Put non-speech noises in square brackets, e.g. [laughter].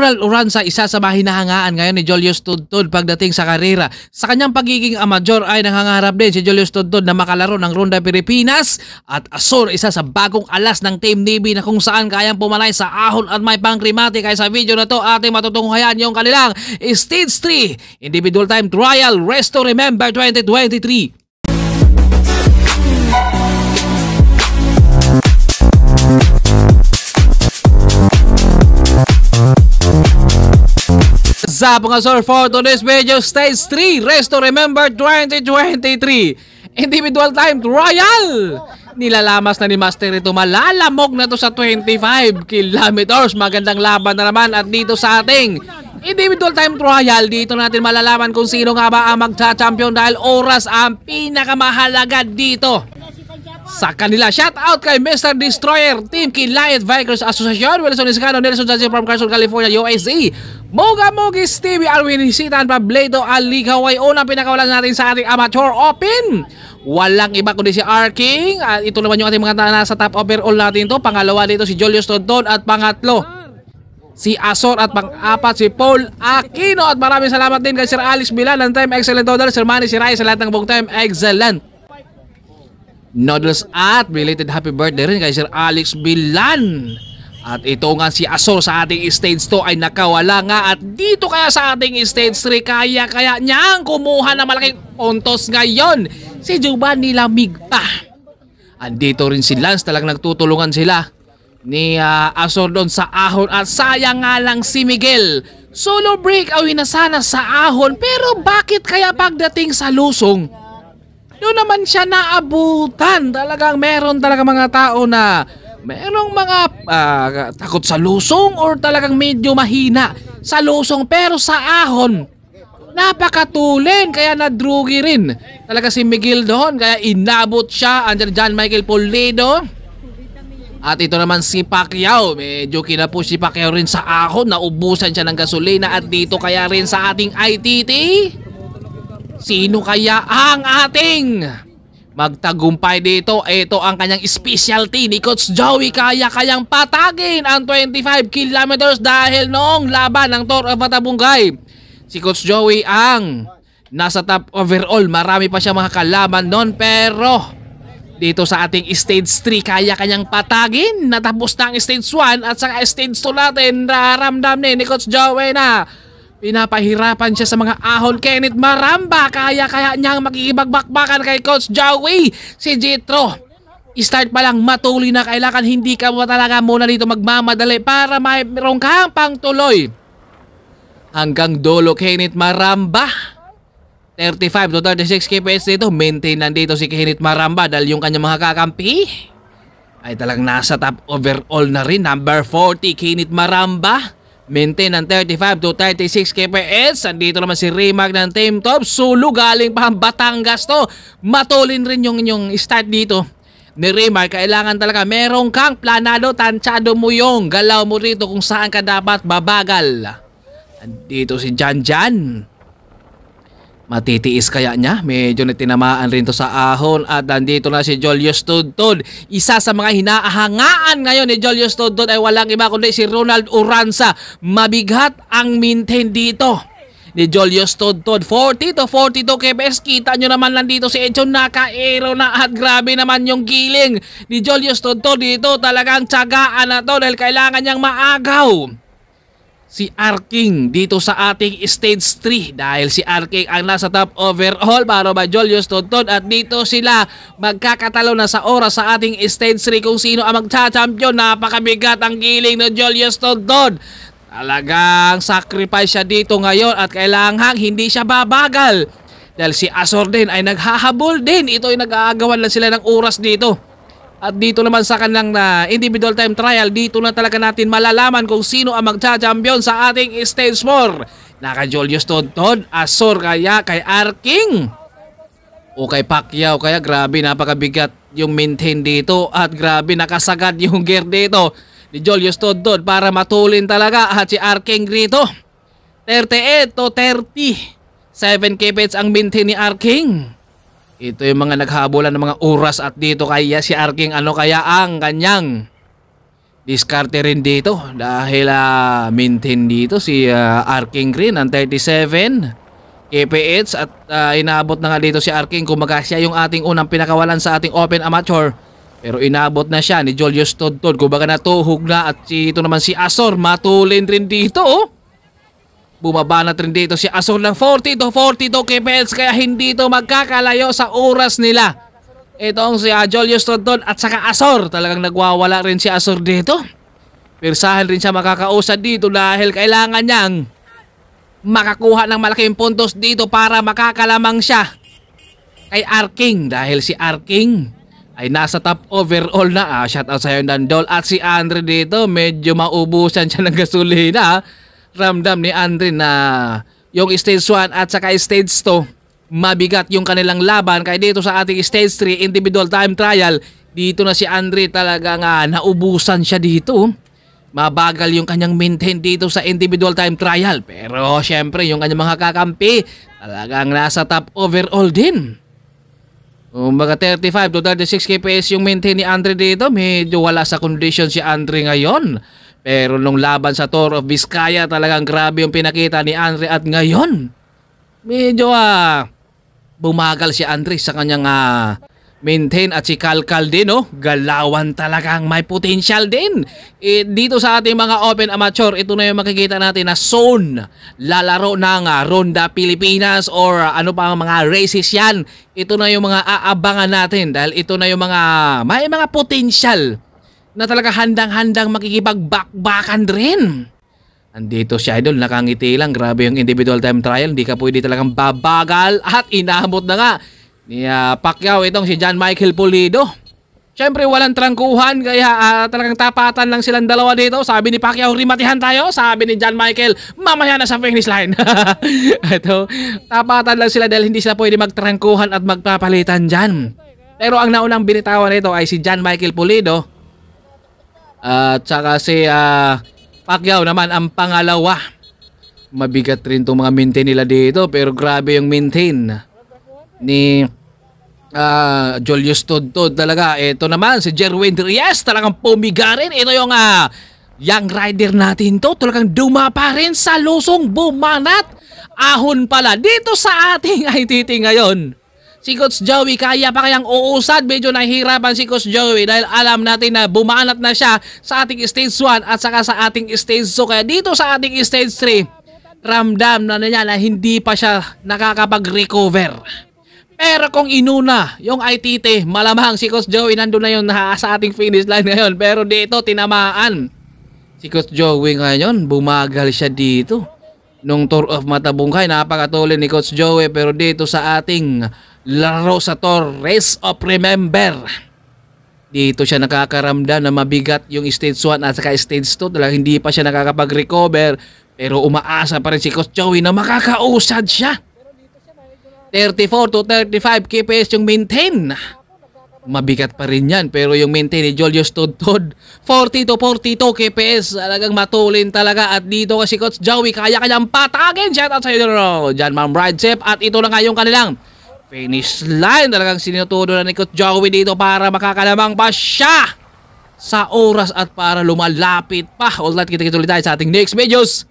Coral Oranza isa sa mahinahangaan ngayon ni Julius Tudtud pagdating sa karera. Sa kanyang pagiging amateur ay nangangarap din si Julius Tudtud na makalaro ng Ronda Pilipinas at Asor isa sa bagong alas ng Team Navy na kung saan kayang pumalay sa ahon at may pangkrimati. Kaya sa video na to ating matutunghayan yung kanilang Stage 3 Individual Time Trial Resto Remember 2023. What's up mga sir? For today's video, stage 3, resto Remember 2023. Individual time trial! Nilalamas na ni Master ito, malalamog na to sa 25 kilometers. Magandang laban na naman at dito sa ating individual time trial, dito natin malalaman kung sino nga ba ang magcha-champion dahil oras ang pinakamahalaga dito sa kanila. Shout out kay Mr. Destroyer, Team Kilayat Vikers Association, Wilson Iscano, Nelson Jazzy from Carson, California, USA, Moga Mogis TV, Alwin Hisitan, Pabledo, Ali Kaway, unang pinakawalan natin sa ating Amateur Open. Walang iba kundi si R. King. At ah, ito naman yung ating mga nasa top overall natin to. Pangalawa dito si Julius Tonton at pangatlo si Asor at pang-apat si Paul Aquino at maraming salamat din kay Sir Alex Bilan ng Time Excellent Total, Sir Manny Siray sa lahat ng buong Time Excellent noodles at belated happy birthday rin kay Sir Alex Bilan. At ito nga si Asor sa ating stage 2 ay nakawala nga at dito kaya sa ating stage 3 kaya kaya niyang kumuha ng malaking ontos ngayon si Giovanni Lamigta. Andito rin si Lance talagang nagtutulungan sila ni uh, ah, Asor doon sa ahon at sayang nga lang si Miguel. Solo break awin na sana sa ahon pero bakit kaya pagdating sa lusong yun naman siya naabutan. Talagang meron talaga mga tao na merong mga uh, takot sa lusong or talagang medyo mahina sa lusong pero sa ahon napakatulin kaya nadrugi rin talaga si Miguel doon kaya inabot siya under John Michael Polido at ito naman si Pacquiao medyo kinapos si Pacquiao rin sa ahon naubusan siya ng gasolina at dito kaya rin sa ating ITT Sino kaya ang ating magtagumpay dito? Ito ang kanyang specialty ni Coach Joey. Kaya kayang patagin ang 25 kilometers dahil noong laban ng Tour of Matabungay. Si Coach Joey ang nasa top overall. Marami pa siya mga kalaban noon pero dito sa ating stage 3 kaya kanyang patagin. Natapos na ang stage 1 at sa stage 2 natin. Naramdam ni Coach Joey na Pinapahirapan siya sa mga ahon Kenneth Maramba. Kaya-kaya niyang makikibagbakbakan kay Coach Joey. Si Jitro. Start pa lang matuloy na kailangan hindi ka mo talaga muna dito magmamadali para mayroon kang pangtuloy. Hanggang dulo Kenneth Maramba. 35 to 36 KPS dito. Maintain lang dito si Kenneth Maramba dahil yung kanyang mga kakampi ay talagang nasa top overall na rin. Number 40 Kenneth Maramba maintain ng 35 to 36 kps. Andito naman si Rimac ng Team Top. Sulu galing pa ang Batangas to. Matulin rin yung inyong start dito ni Rimac. Kailangan talaga merong kang planado, tansyado mo yung galaw mo rito kung saan ka dapat babagal. Andito si Janjan. Jan. Matitiis kaya niya? Medyo natinamaan rin to sa ahon at nandito na si Julius Tudtod. Isa sa mga hinaahangaan ngayon ni Julius Tudtod ay walang iba kundi si Ronald Uranza. Mabigat ang maintain dito ni Julius Tudtod. 40 to 42 kbs. Kita nyo naman nandito si Edson nakaero na at grabe naman yung giling ni Julius Tudtod dito. Talagang tsagaan na to dahil kailangan niyang maagaw si Arking dito sa ating stage 3 dahil si Arking ang nasa top overall para ba Julius Tonton at dito sila magkakatalo na sa oras sa ating stage 3 kung sino ang magcha-champion napakabigat ang giling ng Julius Tonton talagang sacrifice siya dito ngayon at kailangan hindi siya babagal dahil si Azor din ay naghahabol din ito ay nag-aagawan lang sila ng oras dito at dito naman sa kanilang na individual time trial, dito na talaga natin malalaman kung sino ang magcha-champion sa ating stage 4. Naka Julius Tonton, Asor kaya kay Arking o kay Pacquiao kaya grabe napakabigat yung maintain dito at grabe nakasagad yung gear dito ni Julius Tonton para matulin talaga at si Arking rito. 38 to 30. 7 kph ang maintain ni Arking. Ito yung mga naghabolan ng mga oras at dito kaya si Arking ano kaya ang kanyang diskarte rin dito dahil uh, maintain dito si uh, Arking Green ang 37 KPH at uh, ah, inabot na nga dito si Arking kumaga siya yung ating unang pinakawalan sa ating Open Amateur pero inabot na siya ni Julius Todtod kumbaga natuhog na at si, ito naman si Asor matulin rin dito oh Bumaba na rin dito si Azor ng 42-42 kipels kaya hindi ito magkakalayo sa oras nila. Itong si Jolius Tondon at saka Azor. Talagang nagwawala rin si Azor dito. Pirsahan rin siya makakausa dito dahil kailangan niyang makakuha ng malaking puntos dito para makakalamang siya kay Arking. Dahil si Arking ay nasa top overall na. Ah. sa sa'yo Nandol at si Andre dito medyo maubusan siya ng gasolina. Ah ramdam ni Andre na yung stage 1 at saka stage 2 mabigat yung kanilang laban kaya dito sa ating stage 3 individual time trial dito na si Andre talaga nga naubusan siya dito mabagal yung kanyang maintain dito sa individual time trial pero syempre yung kanyang mga kakampi talagang nasa top overall din Um, mga 35 to 36 kps yung maintain ni Andre dito medyo wala sa condition si Andre ngayon pero nung laban sa Tour of Vizcaya talagang grabe yung pinakita ni Andre at ngayon medyo ah, bumagal si Andre sa kanyang ah, maintain at si Kalkal din no? Oh, galawan talagang may potential din. E, dito sa ating mga open amateur, ito na yung makikita natin na zone lalaro ng ah, Ronda Pilipinas or ah, ano pa ang mga races yan. Ito na yung mga aabangan natin dahil ito na yung mga may mga potential na talaga handang-handang makikipagbakbakan backbackan rin. Andito si Idol, nakangiti lang. Grabe yung individual time trial. Hindi ka pwede talagang babagal at inabot na nga ni uh, Pacquiao itong si John Michael Pulido. Siyempre walang trangkuhan kaya uh, talagang tapatan lang silang dalawa dito. Sabi ni Pacquiao, rimatihan tayo. Sabi ni John Michael, mamaya na sa finish line. [laughs] Ito, tapatan lang sila dahil hindi sila pwede magtrangkuhan at magpapalitan dyan. Pero ang naunang binitawan nito ay si John Michael Pulido at saka si uh, Pacquiao naman ang pangalawa. Mabigat rin itong mga maintain nila dito pero grabe yung maintain ni uh, Julius Todd talaga. Ito naman si Jerwin Reyes talagang pumiga rin. Ito yung uh, young rider natin to talagang duma pa rin sa lusong bumanat. Ahon pala dito sa ating [laughs] ITT ngayon si Coach Joey kaya pa kayang uusad. Medyo nahihirapan si Coach Joey dahil alam natin na bumanat na siya sa ating stage 1 at saka sa ating stage 2. Kaya dito sa ating stage 3, ramdam na niya na hindi pa siya nakakapag-recover. Pero kung inuna yung ITT, malamang si Coach Joey nandun na yun sa ating finish line ngayon. Pero dito, tinamaan. Si Coach Joey ngayon, bumagal siya dito. Nung tour of Matabungkay, napakatuloy ni Coach Joey. Pero dito sa ating La Rosa Torres of Remember. Dito siya nakakaramdam na mabigat yung stage 1 at saka stage 2. Talagang hindi pa siya nakakapag-recover. Pero umaasa pa rin si Coach Joey na makakausad siya. 34 to 35 KPS yung maintain. Mabigat pa rin yan. Pero yung maintain ni Jolio Studtod, 40 to 42 KPS. Talagang matulin talaga. At dito kasi Coach Joey, kaya kanyang patagin. Shout out sa Jan John Mambride At ito na nga yung kanilang Finish line. Talagang sinuturo na ni Coach Joey dito para makakalamang pa siya sa oras at para lumalapit pa. Alright, kita-kita ulit tayo sa ating next videos.